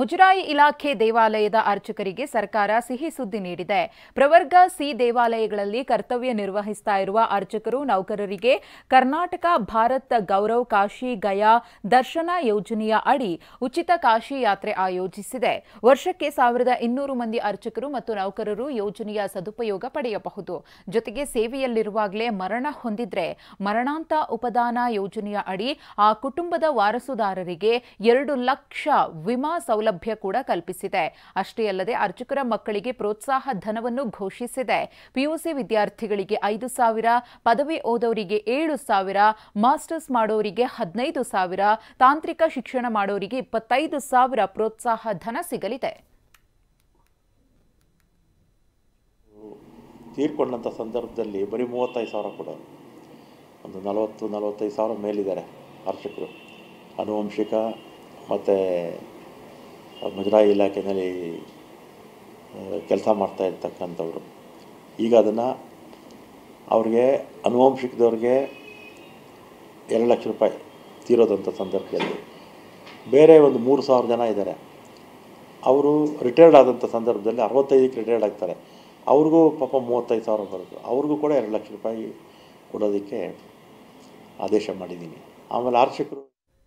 ಮುಜರಾಯಿ ಇಲಾಖೆ ದೇವಾಲಯದ ಅರ್ಚಕರಿಗೆ ಸರ್ಕಾರ ಸಿಹಿ ಸುದ್ದಿ ನೀಡಿದೆ ಪ್ರವರ್ಗ ಸಿ ದೇವಾಲಯಗಳಲ್ಲಿ ಕರ್ತವ್ಯ ನಿರ್ವಹಿಸ್ತಾ ಇರುವ ಅರ್ಚಕರು ನೌಕರರಿಗೆ ಕರ್ನಾಟಕ ಭಾರತ ಗೌರವ್ ಕಾಶಿ ಗಯಾ ದರ್ಶನ ಯೋಜನೆಯ ಅಡಿ ಉಚಿತ ಕಾಶಿ ಯಾತ್ರೆ ಆಯೋಜಿಸಿದೆ ವರ್ಷಕ್ಕೆ ಸಾವಿರದ ಇನ್ನೂರು ಮಂದಿ ಅರ್ಚಕರು ಮತ್ತು ನೌಕರರು ಯೋಜನೆಯ ಸದುಪಯೋಗ ಪಡೆಯಬಹುದು ಜೊತೆಗೆ ಸೇವೆಯಲ್ಲಿರುವಾಗಲೇ ಮರಣ ಹೊಂದಿದ್ರೆ ಮರಣಾಂತ ಉಪದಾನ ಯೋಜನೆಯ ಅಡಿ ಆ ಕುಟುಂಬದ ವಾರಸುದಾರರಿಗೆ ಎರಡು ಲಕ್ಷ ವಿಮಾ ಸೌಲಭ್ಯ ಸೌಲಭ್ಯ ಕೂಡ ಕಲ್ಪಿಸಿದೆ ಅಷ್ಟೇ ಅಲ್ಲದೆ ಅರ್ಚಕರ ಮಕ್ಕಳಿಗೆ ಪ್ರೋತ್ಸಾಹ ಧನವನ್ನು ಘೋಷಿಸಿದೆ ಪಿಯುಸಿ ವಿದ್ಯಾರ್ಥಿಗಳಿಗೆ ಐದು ಸಾವಿರ ಪದವಿ ಓದೋರಿಗೆ ಏಳು ಸಾವಿರ ಮಾಸ್ಟರ್ಸ್ ಮಾಡೋರಿಗೆ ಹದಿನೈದು ಸಾವಿರ ತಾಂತ್ರಿಕ ಶಿಕ್ಷಣ ಮಾಡೋರಿಗೆ ಇಪ್ಪತ್ತೈದು ಸಾವಿರ ಪ್ರೋತ್ಸಾಹ ಧನ ಸಿಗಲಿದೆ ತೀರ್ಕೊಂಡಂಥ ಸಂದರ್ಭದಲ್ಲಿ ಬರೀ ಮೂವತ್ತೈದು ಸಾವಿರ ಕೊಡೋರು ಒಂದು ನಲವತ್ತು ನಲವತ್ತೈದು ಸಾವಿರ ಮೇಲಿದ್ದಾರೆ ಅರ್ಚಕರು ಅನುವಂಶಿಕ ಮತ್ತು ಮುಜರಾಯಿ ಇಲಾಖೆಯಲ್ಲಿ ಕೆಲಸ ಮಾಡ್ತಾ ಇರ್ತಕ್ಕಂಥವ್ರು ಈಗ ಅದನ್ನು ಅವ್ರಿಗೆ ಅನುವಂಶಿಕದವ್ರಿಗೆ ಎರಡು ಲಕ್ಷ ರೂಪಾಯಿ ತೀರೋದಂಥ ಸಂದರ್ಭದಲ್ಲಿ ಬೇರೆ ಒಂದು ಮೂರು ಸಾವಿರ ಜನ ಇದ್ದಾರೆ ಅವರು ರಿಟೈರ್ಡ್ ಆದಂಥ ಸಂದರ್ಭದಲ್ಲಿ ಅರವತ್ತೈದಕ್ಕೆ ರಿಟೈರ್ಡ್ ಆಗ್ತಾರೆ ಅವ್ರಿಗೂ ಪಾಪ ಮೂವತ್ತೈದು ಸಾವಿರ ಬರುತ್ತೆ ಅವ್ರಿಗೂ ಕೂಡ ಎರಡು ಲಕ್ಷ ರೂಪಾಯಿ ಕೊಡೋದಕ್ಕೆ ಆದೇಶ ಮಾಡಿದ್ದೀನಿ ಆಮೇಲೆ ಆರ್ಚಕರು